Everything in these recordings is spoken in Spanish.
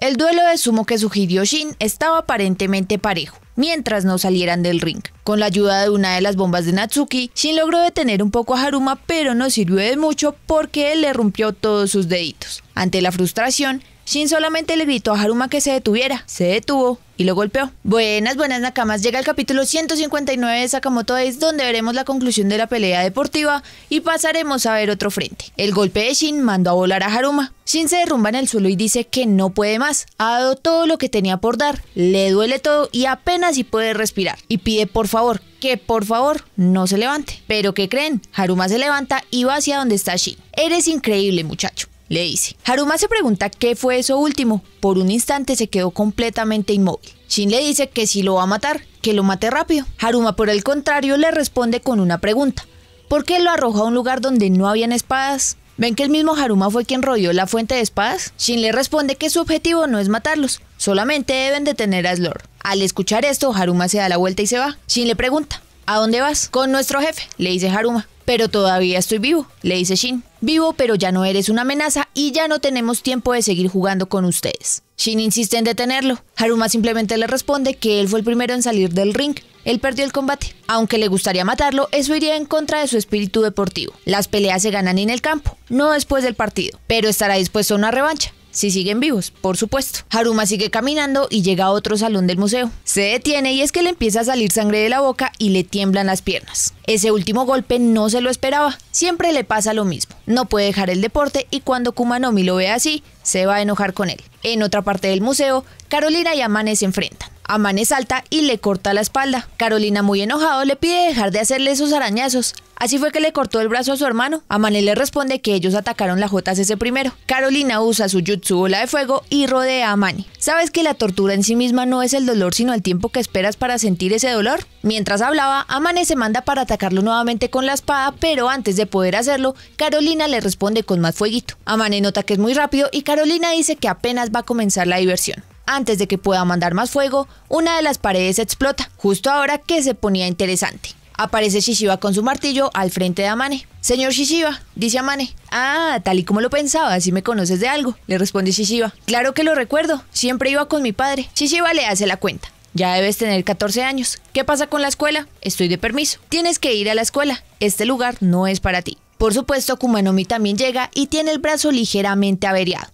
El duelo de sumo que sugirió Shin estaba aparentemente parejo, mientras no salieran del ring. Con la ayuda de una de las bombas de Natsuki, Shin logró detener un poco a Haruma, pero no sirvió de mucho porque él le rompió todos sus deditos. Ante la frustración, Shin solamente le gritó a Haruma que se detuviera. Se detuvo y lo golpeó. Buenas, buenas Nakamas. Llega el capítulo 159 de Sakamoto Days, donde veremos la conclusión de la pelea deportiva y pasaremos a ver otro frente. El golpe de Shin mandó a volar a Haruma. Shin se derrumba en el suelo y dice que no puede más. Ha dado todo lo que tenía por dar. Le duele todo y apenas si puede respirar. Y pide por favor que por favor no se levante. Pero ¿qué creen? Haruma se levanta y va hacia donde está Shin. Eres increíble muchacho le dice. Haruma se pregunta qué fue eso último. Por un instante se quedó completamente inmóvil. Shin le dice que si lo va a matar, que lo mate rápido. Haruma, por el contrario, le responde con una pregunta. ¿Por qué lo arrojó a un lugar donde no habían espadas? ¿Ven que el mismo Haruma fue quien rodeó la fuente de espadas? Shin le responde que su objetivo no es matarlos, solamente deben detener a Slor. Al escuchar esto, Haruma se da la vuelta y se va. Shin le pregunta, ¿a dónde vas? Con nuestro jefe, le dice Haruma pero todavía estoy vivo, le dice Shin. Vivo, pero ya no eres una amenaza y ya no tenemos tiempo de seguir jugando con ustedes. Shin insiste en detenerlo. Haruma simplemente le responde que él fue el primero en salir del ring. Él perdió el combate. Aunque le gustaría matarlo, eso iría en contra de su espíritu deportivo. Las peleas se ganan en el campo, no después del partido, pero estará dispuesto a una revancha si siguen vivos, por supuesto. Haruma sigue caminando y llega a otro salón del museo. Se detiene y es que le empieza a salir sangre de la boca y le tiemblan las piernas. Ese último golpe no se lo esperaba, siempre le pasa lo mismo. No puede dejar el deporte y cuando Kumanomi lo ve así, se va a enojar con él. En otra parte del museo, Carolina y Amane se enfrentan. Amane salta y le corta la espalda. Carolina muy enojado le pide dejar de hacerle esos arañazos, Así fue que le cortó el brazo a su hermano. Amane le responde que ellos atacaron la JCC primero. Carolina usa su jutsu bola de fuego y rodea a Amane. ¿Sabes que la tortura en sí misma no es el dolor, sino el tiempo que esperas para sentir ese dolor? Mientras hablaba, Amane se manda para atacarlo nuevamente con la espada, pero antes de poder hacerlo, Carolina le responde con más fueguito. Amane nota que es muy rápido y Carolina dice que apenas va a comenzar la diversión. Antes de que pueda mandar más fuego, una de las paredes explota, justo ahora que se ponía interesante. Aparece Shishiba con su martillo al frente de Amane. Señor Shishiba, dice Amane. Ah, tal y como lo pensaba, así me conoces de algo, le responde Shishiba. Claro que lo recuerdo, siempre iba con mi padre. Shishiba le hace la cuenta. Ya debes tener 14 años. ¿Qué pasa con la escuela? Estoy de permiso. Tienes que ir a la escuela. Este lugar no es para ti. Por supuesto, Kumanomi también llega y tiene el brazo ligeramente averiado.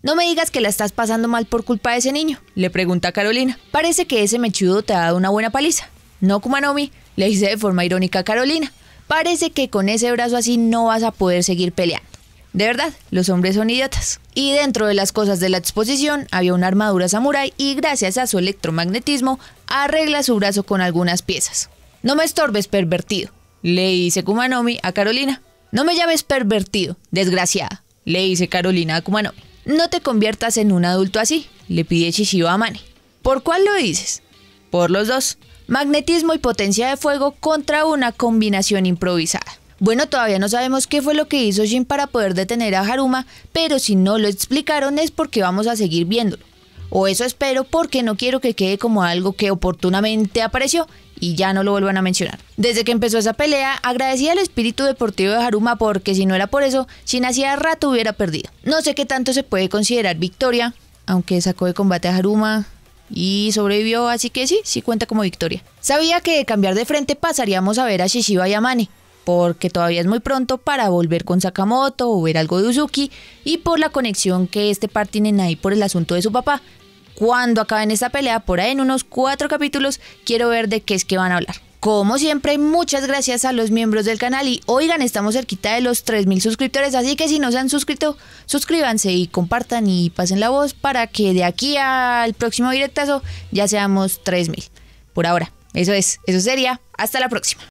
No me digas que la estás pasando mal por culpa de ese niño, le pregunta Carolina. Parece que ese mechudo te ha dado una buena paliza. No, Kumanomi, le dice de forma irónica a Carolina. Parece que con ese brazo así no vas a poder seguir peleando. De verdad, los hombres son idiotas. Y dentro de las cosas de la exposición había una armadura samurái y gracias a su electromagnetismo arregla su brazo con algunas piezas. No me estorbes, pervertido, le dice Kumanomi a Carolina. No me llames pervertido, desgraciada, le dice Carolina a Kumanomi. No te conviertas en un adulto así, le pide shishio a Mane. ¿Por cuál lo dices? Por los dos, Magnetismo y potencia de fuego contra una combinación improvisada. Bueno, todavía no sabemos qué fue lo que hizo Shin para poder detener a Haruma, pero si no lo explicaron es porque vamos a seguir viéndolo. O eso espero porque no quiero que quede como algo que oportunamente apareció y ya no lo vuelvan a mencionar. Desde que empezó esa pelea, agradecí al espíritu deportivo de Haruma porque si no era por eso, Shin hacía rato hubiera perdido. No sé qué tanto se puede considerar victoria, aunque sacó de combate a Haruma, y sobrevivió, así que sí, sí cuenta como victoria. Sabía que de cambiar de frente pasaríamos a ver a Shishiba Yamane porque todavía es muy pronto para volver con Sakamoto o ver algo de Uzuki, y por la conexión que este par tienen ahí por el asunto de su papá. Cuando acaben esta pelea, por ahí en unos cuatro capítulos, quiero ver de qué es que van a hablar. Como siempre, muchas gracias a los miembros del canal y oigan, estamos cerquita de los 3.000 suscriptores, así que si no se han suscrito, suscríbanse y compartan y pasen la voz para que de aquí al próximo directazo ya seamos 3.000. Por ahora, eso es, eso sería. Hasta la próxima.